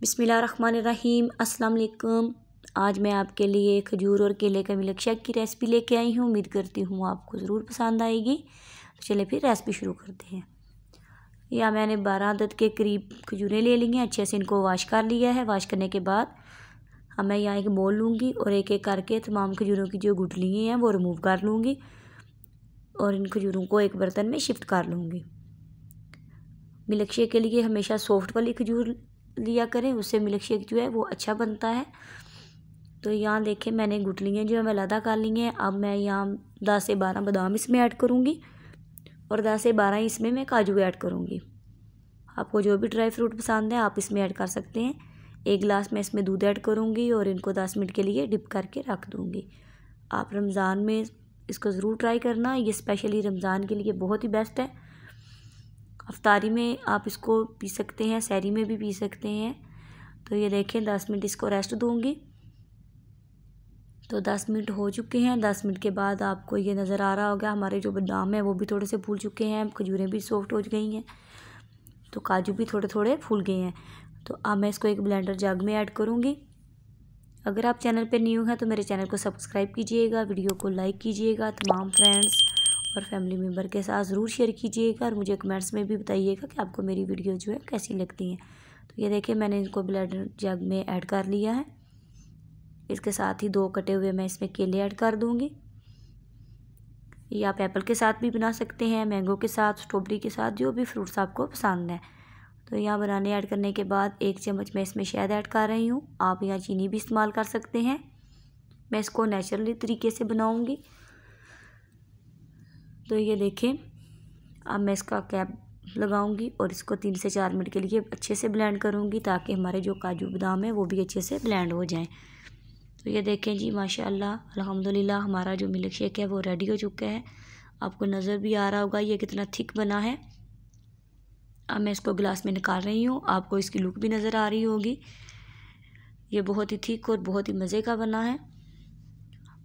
बिसमीम अस्सलाम आज मैं आपके लिए खजूर और केले का मिल्क शेक की रेसिपी लेके आई हूँ उम्मीद करती हूँ आपको ज़रूर पसंद आएगी तो चले फिर रेसिपी शुरू करते हैं या मैंने बारह आदद के करीब खजूरें ले ली हैं अच्छे से इनको वाश कर लिया है वाश करने के बाद अब मैं यहाँ एक बोल लूँगी और एक एक करके तमाम खजूरों की जो गुटलियाँ हैं वो रिमूव कर लूँगी और इन खजूरों को एक बर्तन में शिफ्ट कर लूँगी मिल्क शेक के लिए हमेशा सॉफ्ट वाली खजूर लिया करें उससे मिल्क शेक जो है वो अच्छा बनता है तो यहाँ देखें मैंने गुटलियाँ जो है मैं अदा कर ली हैं अब मैं यहाँ दस से बारह बादाम इसमें ऐड करूँगी और दस से बारह इसमें मैं काजू ऐड करूँगी आपको जो भी ड्राई फ्रूट पसंद है आप इसमें ऐड कर सकते हैं एक गिलास मैं इसमें दूध ऐड करूँगी और इनको दस मिनट के लिए डिप करके रख दूँगी आप रमज़ान में इसको ज़रूर ट्राई करना ये स्पेशली रमज़ान के लिए बहुत ही बेस्ट है अफ्तारी में आप इसको पी सकते हैं सैरी में भी पी सकते हैं तो ये देखें दस मिनट इसको रेस्ट दूँगी तो दस मिनट हो चुके हैं दस मिनट के बाद आपको ये नज़र आ रहा होगा हमारे जो बादाम हैं वो भी थोड़े से फूल चुके हैं खजूरें भी सॉफ्ट हो गई हैं तो काजू भी थोड़े थोड़े फूल गए हैं तो अब मैं इसको एक ब्लेंडर जग में ऐड करूँगी अगर आप चैनल पर न्यू हैं तो मेरे चैनल को सब्सक्राइब कीजिएगा वीडियो को लाइक कीजिएगा तमाम फ्रेंड्स और फैमिली मेम्बर के साथ ज़रूर शेयर कीजिएगा और मुझे कमेंट्स में भी बताइएगा कि आपको मेरी वीडियो जो है कैसी लगती हैं तो ये देखिए मैंने इनको ब्लड जग में ऐड कर लिया है इसके साथ ही दो कटे हुए मैं इसमें केले ऐड कर दूँगी ये आप एप्पल के साथ भी बना सकते हैं मैंगो के साथ स्ट्रॉबेरी के साथ जो भी फ्रूट्स आपको पसंद है तो यहाँ बनाने ऐड करने के बाद एक चम्मच मैं इसमें शहद ऐड कर रही हूँ आप यहाँ चीनी भी इस्तेमाल कर सकते हैं मैं इसको नेचुरली तरीके से बनाऊँगी तो ये देखें अब मैं इसका कैप लगाऊंगी और इसको तीन से चार मिनट के लिए अच्छे से ब्लेंड करूंगी ताकि हमारे जो काजू बादाम है वो भी अच्छे से ब्लेंड हो जाएं तो ये देखें जी माशाल्लाह अल्हम्दुलिल्लाह हमारा जो मिल्क शेक है वो रेडी हो चुका है आपको नज़र भी आ रहा होगा ये कितना थिक बना है अब मैं इसको गिलास में निकाल रही हूँ आपको इसकी लुक भी नज़र आ रही होगी ये बहुत ही थिक और बहुत ही मज़े का बना है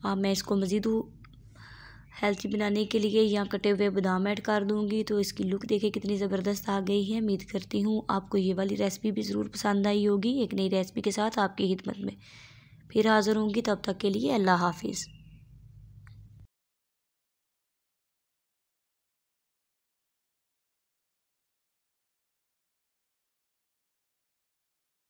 अब मैं इसको मज़ीद हेल्थी बनाने के लिए यहाँ कटे हुए बादाम ऐड कर दूँगी तो इसकी लुक देखे कितनी ज़बरदस्त आ गई है उम्मीद करती हूँ आपको ये वाली रेसिपी भी ज़रूर पसंद आई होगी एक नई रेसिपी के साथ आपकी खिदमत में फिर हाज़िर होंगी तब तक के लिए अल्लाह हाफिज़